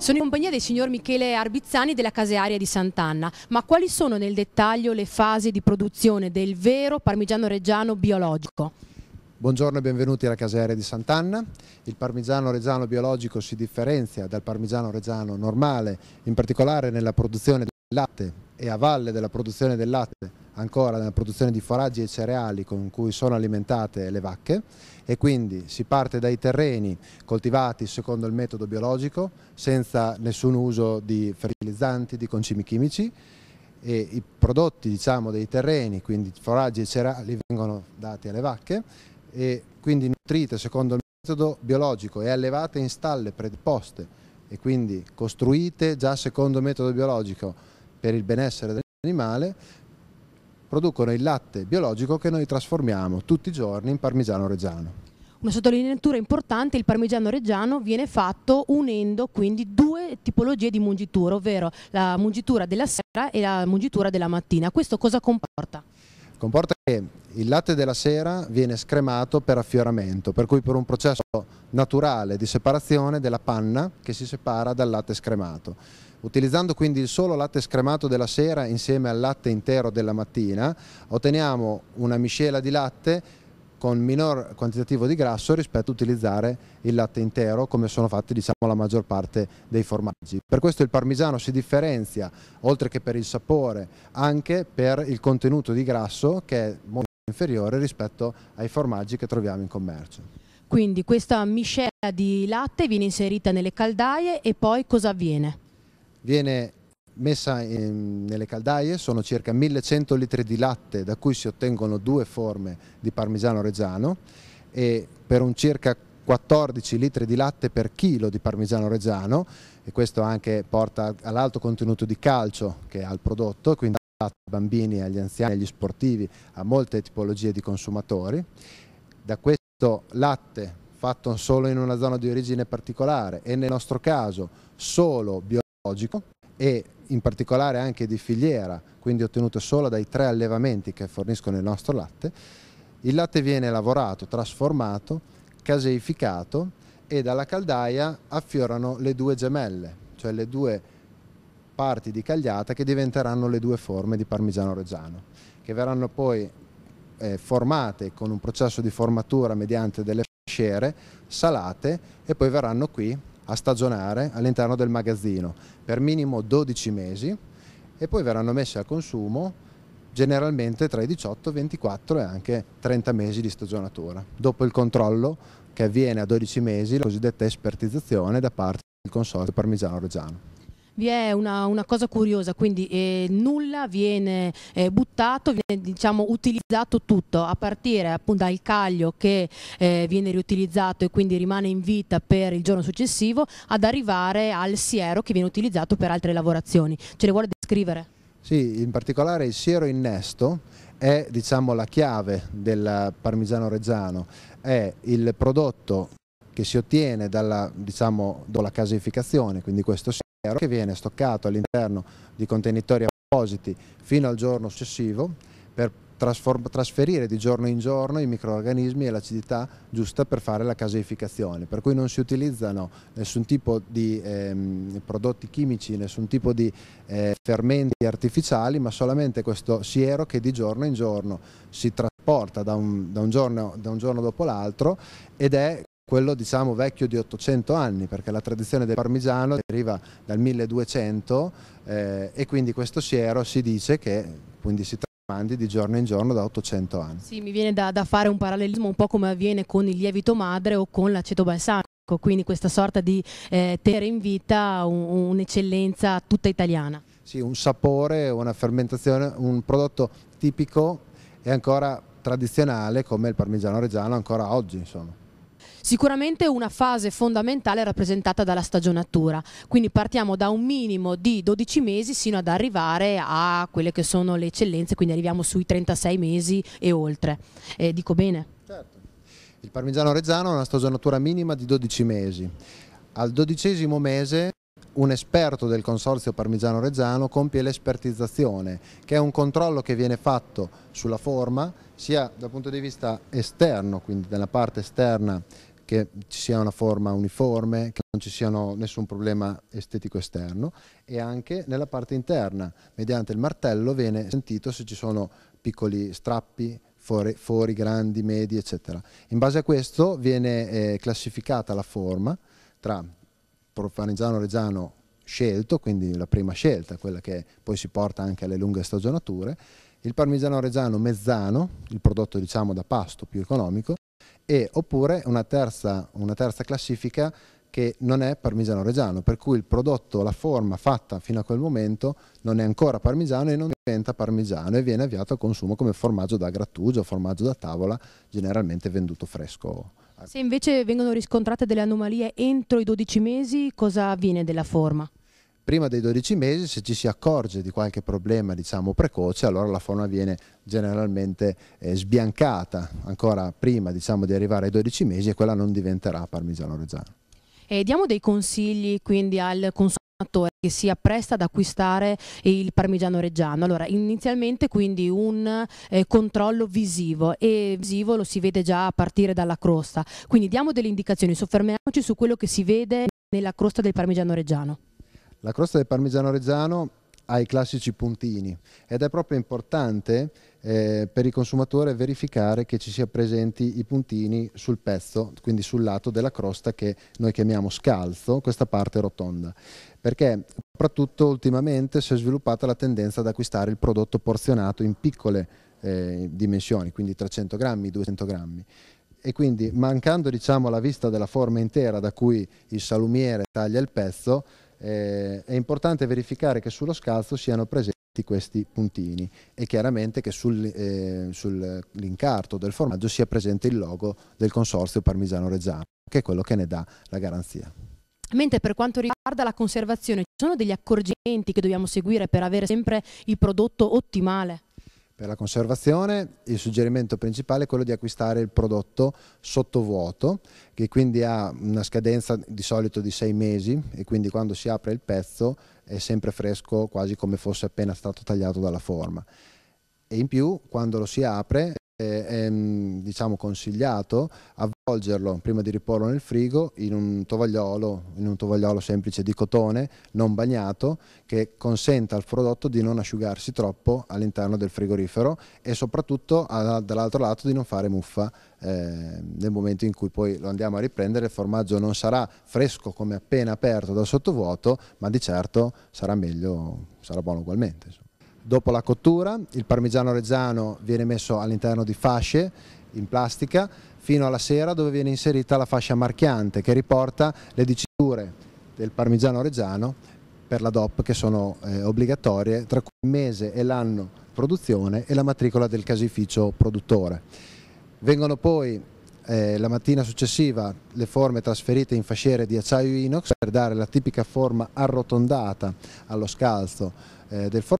Sono in compagnia del signor Michele Arbizzani della casearia di Sant'Anna, ma quali sono nel dettaglio le fasi di produzione del vero parmigiano reggiano biologico? Buongiorno e benvenuti alla casearia di Sant'Anna. Il parmigiano reggiano biologico si differenzia dal parmigiano reggiano normale, in particolare nella produzione del latte e a valle della produzione del latte ancora nella produzione di foraggi e cereali con cui sono alimentate le vacche e quindi si parte dai terreni coltivati secondo il metodo biologico senza nessun uso di fertilizzanti, di concimi chimici e i prodotti diciamo, dei terreni, quindi foraggi e cereali vengono dati alle vacche e quindi nutrite secondo il metodo biologico e allevate in stalle predisposte e quindi costruite già secondo il metodo biologico per il benessere dell'animale producono il latte biologico che noi trasformiamo tutti i giorni in parmigiano reggiano. Una sottolineatura importante, il parmigiano reggiano viene fatto unendo quindi due tipologie di mungitura, ovvero la mungitura della sera e la mungitura della mattina. Questo cosa comporta? Comporta che il latte della sera viene scremato per affioramento, per cui per un processo naturale di separazione della panna che si separa dal latte scremato Utilizzando quindi il solo latte scremato della sera insieme al latte intero della mattina otteniamo una miscela di latte con minor quantitativo di grasso rispetto a utilizzare il latte intero come sono fatti diciamo, la maggior parte dei formaggi. Per questo il parmigiano si differenzia, oltre che per il sapore, anche per il contenuto di grasso che è molto inferiore rispetto ai formaggi che troviamo in commercio. Quindi questa miscela di latte viene inserita nelle caldaie e poi cosa avviene? viene messa in, nelle caldaie, sono circa 1100 litri di latte da cui si ottengono due forme di parmigiano reggiano e per un circa 14 litri di latte per chilo di parmigiano reggiano e questo anche porta all'alto contenuto di calcio che ha il prodotto, quindi ai bambini, agli anziani, agli sportivi, a molte tipologie di consumatori. Da questo latte fatto solo in una zona di origine particolare e nel nostro caso solo biologico logico e in particolare anche di filiera, quindi ottenuto solo dai tre allevamenti che forniscono il nostro latte, il latte viene lavorato, trasformato, caseificato e dalla caldaia affiorano le due gemelle, cioè le due parti di cagliata che diventeranno le due forme di parmigiano reggiano, che verranno poi eh, formate con un processo di formatura mediante delle fasciere salate e poi verranno qui a stagionare all'interno del magazzino per minimo 12 mesi e poi verranno messe al consumo generalmente tra i 18, 24 e anche 30 mesi di stagionatura. Dopo il controllo che avviene a 12 mesi, la cosiddetta espertizzazione da parte del Consorzio Parmigiano Reggiano vi è una, una cosa curiosa, quindi eh, nulla viene eh, buttato, viene diciamo, utilizzato tutto, a partire appunto dal caglio che eh, viene riutilizzato e quindi rimane in vita per il giorno successivo, ad arrivare al siero che viene utilizzato per altre lavorazioni. Ce le vuole descrivere? Sì, in particolare il siero innesto è diciamo, la chiave del parmigiano reggiano, è il prodotto che si ottiene dalla, diciamo, dalla caseificazione, quindi questo che viene stoccato all'interno di contenitori appositi fino al giorno successivo per trasferire di giorno in giorno i microorganismi e l'acidità giusta per fare la caseificazione, per cui non si utilizzano nessun tipo di ehm, prodotti chimici, nessun tipo di eh, fermenti artificiali, ma solamente questo siero che di giorno in giorno si trasporta da un, da un, giorno, da un giorno dopo l'altro ed è quello diciamo vecchio di 800 anni perché la tradizione del parmigiano deriva dal 1200 eh, e quindi questo siero si dice che quindi si mandi di giorno in giorno da 800 anni. Sì, mi viene da, da fare un parallelismo un po' come avviene con il lievito madre o con l'aceto balsamico quindi questa sorta di eh, tenere in vita un'eccellenza un tutta italiana. Sì, un sapore, una fermentazione, un prodotto tipico e ancora tradizionale come il parmigiano reggiano ancora oggi. Insomma. Sicuramente una fase fondamentale rappresentata dalla stagionatura, quindi partiamo da un minimo di 12 mesi sino ad arrivare a quelle che sono le eccellenze, quindi arriviamo sui 36 mesi e oltre. Eh, dico bene? Certo. Il parmigiano reggiano ha una stagionatura minima di 12 mesi. Al dodicesimo mese un esperto del consorzio parmigiano reggiano compie l'espertizzazione, che è un controllo che viene fatto sulla forma sia dal punto di vista esterno, quindi dalla parte esterna che ci sia una forma uniforme, che non ci siano nessun problema estetico esterno e anche nella parte interna, mediante il martello viene sentito se ci sono piccoli strappi, fori, fuori grandi, medi, eccetera. In base a questo viene eh, classificata la forma tra parmigiano-reggiano scelto, quindi la prima scelta, quella che poi si porta anche alle lunghe stagionature, il parmigiano reggiano mezzano, il prodotto diciamo da pasto più economico, e oppure una terza, una terza classifica che non è parmigiano reggiano, per cui il prodotto, la forma fatta fino a quel momento non è ancora parmigiano e non diventa parmigiano e viene avviato al consumo come formaggio da grattugio, formaggio da tavola, generalmente venduto fresco. Se invece vengono riscontrate delle anomalie entro i 12 mesi, cosa avviene della forma? prima dei 12 mesi se ci si accorge di qualche problema diciamo, precoce allora la fauna viene generalmente eh, sbiancata ancora prima diciamo, di arrivare ai 12 mesi e quella non diventerà parmigiano reggiano. E diamo dei consigli quindi al consumatore che si appresta ad acquistare il parmigiano reggiano. Allora, inizialmente quindi un eh, controllo visivo e visivo lo si vede già a partire dalla crosta. Quindi diamo delle indicazioni, soffermiamoci su quello che si vede nella crosta del parmigiano reggiano. La crosta del parmigiano reggiano ha i classici puntini ed è proprio importante eh, per il consumatore verificare che ci sia presenti i puntini sul pezzo, quindi sul lato della crosta che noi chiamiamo scalzo, questa parte rotonda, perché soprattutto ultimamente si è sviluppata la tendenza ad acquistare il prodotto porzionato in piccole eh, dimensioni, quindi 300 grammi, 200 grammi e quindi mancando diciamo, la vista della forma intera da cui il salumiere taglia il pezzo eh, è importante verificare che sullo scalzo siano presenti questi puntini e chiaramente che sul, eh, sull'incarto del formaggio sia presente il logo del consorzio parmigiano-reggiano, che è quello che ne dà la garanzia. Mentre per quanto riguarda la conservazione, ci sono degli accorgimenti che dobbiamo seguire per avere sempre il prodotto ottimale? Per la conservazione il suggerimento principale è quello di acquistare il prodotto sottovuoto che quindi ha una scadenza di solito di sei mesi e quindi quando si apre il pezzo è sempre fresco quasi come fosse appena stato tagliato dalla forma. E in più quando lo si apre è mm, diciamo, consigliato avvolgerlo prima di riporlo nel frigo in un, tovagliolo, in un tovagliolo semplice di cotone non bagnato che consenta al prodotto di non asciugarsi troppo all'interno del frigorifero e soprattutto dall'altro lato di non fare muffa eh, nel momento in cui poi lo andiamo a riprendere il formaggio non sarà fresco come appena aperto dal sottovuoto ma di certo sarà meglio, sarà buono ugualmente. Dopo la cottura il parmigiano reggiano viene messo all'interno di fasce in plastica fino alla sera dove viene inserita la fascia marchiante che riporta le diciture del parmigiano reggiano per la DOP che sono eh, obbligatorie tra cui il mese e l'anno produzione e la matricola del casificio produttore. Vengono poi eh, la mattina successiva le forme trasferite in fasciere di acciaio inox per dare la tipica forma arrotondata allo scalzo eh, del forno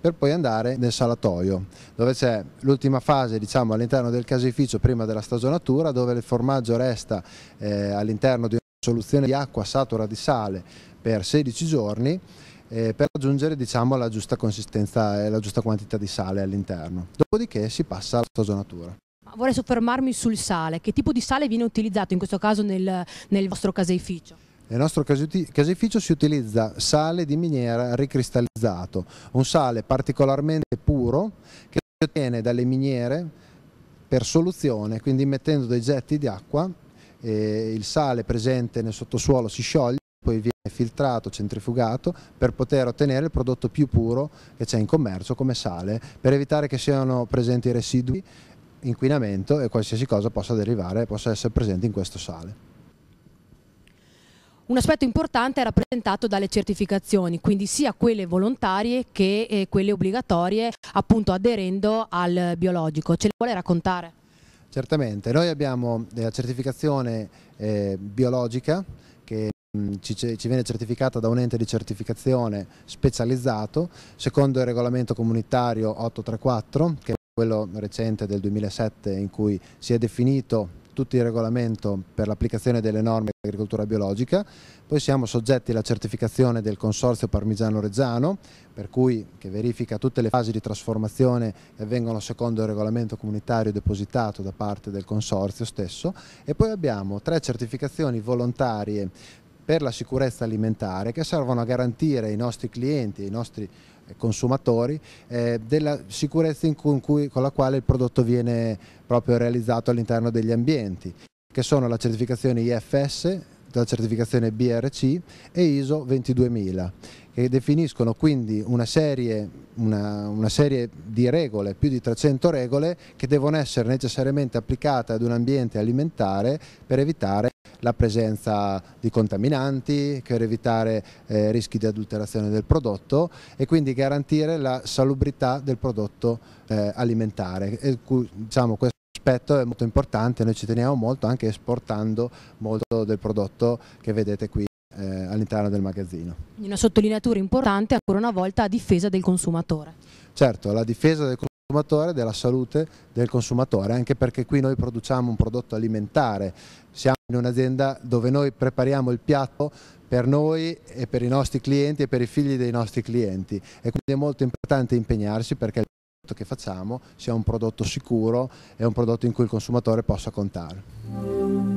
per poi andare nel salatoio dove c'è l'ultima fase diciamo, all'interno del caseificio prima della stagionatura dove il formaggio resta eh, all'interno di una soluzione di acqua satura di sale per 16 giorni eh, per raggiungere diciamo, la giusta consistenza e la giusta quantità di sale all'interno. Dopodiché si passa alla stagionatura. Vorrei soffermarmi sul sale, che tipo di sale viene utilizzato in questo caso nel, nel vostro caseificio? Nel nostro caseificio si utilizza sale di miniera ricristallizzato, un sale particolarmente puro che si ottiene dalle miniere per soluzione, quindi mettendo dei getti di acqua, eh, il sale presente nel sottosuolo si scioglie, poi viene filtrato, centrifugato per poter ottenere il prodotto più puro che c'è in commercio come sale, per evitare che siano presenti residui, inquinamento e qualsiasi cosa possa derivare, possa essere presente in questo sale. Un aspetto importante è rappresentato dalle certificazioni, quindi sia quelle volontarie che eh, quelle obbligatorie, appunto aderendo al biologico. Ce le vuole raccontare? Certamente, noi abbiamo la certificazione eh, biologica che mm, ci, ci, viene certificata da un ente di certificazione specializzato secondo il regolamento comunitario 834 che è quello recente del 2007 in cui si è definito tutti il regolamento per l'applicazione delle norme di agricoltura biologica, poi siamo soggetti alla certificazione del Consorzio Parmigiano-Reggiano, per cui che verifica tutte le fasi di trasformazione che avvengono secondo il regolamento comunitario depositato da parte del Consorzio stesso e poi abbiamo tre certificazioni volontarie per la sicurezza alimentare che servono a garantire ai nostri clienti, ai nostri eh, consumatori eh, della sicurezza con, cui, con la quale il prodotto viene proprio realizzato all'interno degli ambienti che sono la certificazione IFS, la certificazione BRC e ISO 22000 che definiscono quindi una serie, una, una serie, di regole, più di 300 regole che devono essere necessariamente applicate ad un ambiente alimentare per evitare la presenza di contaminanti, per evitare eh, rischi di adulterazione del prodotto e quindi garantire la salubrità del prodotto eh, alimentare. E, diciamo, questo aspetto è molto importante, noi ci teniamo molto anche esportando molto del prodotto che vedete qui eh, all'interno del magazzino. Una sottolineatura importante ancora una volta a difesa del consumatore. Certo, la difesa del consumatore della salute del consumatore, anche perché qui noi produciamo un prodotto alimentare, siamo in un'azienda dove noi prepariamo il piatto per noi e per i nostri clienti e per i figli dei nostri clienti e quindi è molto importante impegnarsi perché il prodotto che facciamo sia un prodotto sicuro e un prodotto in cui il consumatore possa contare.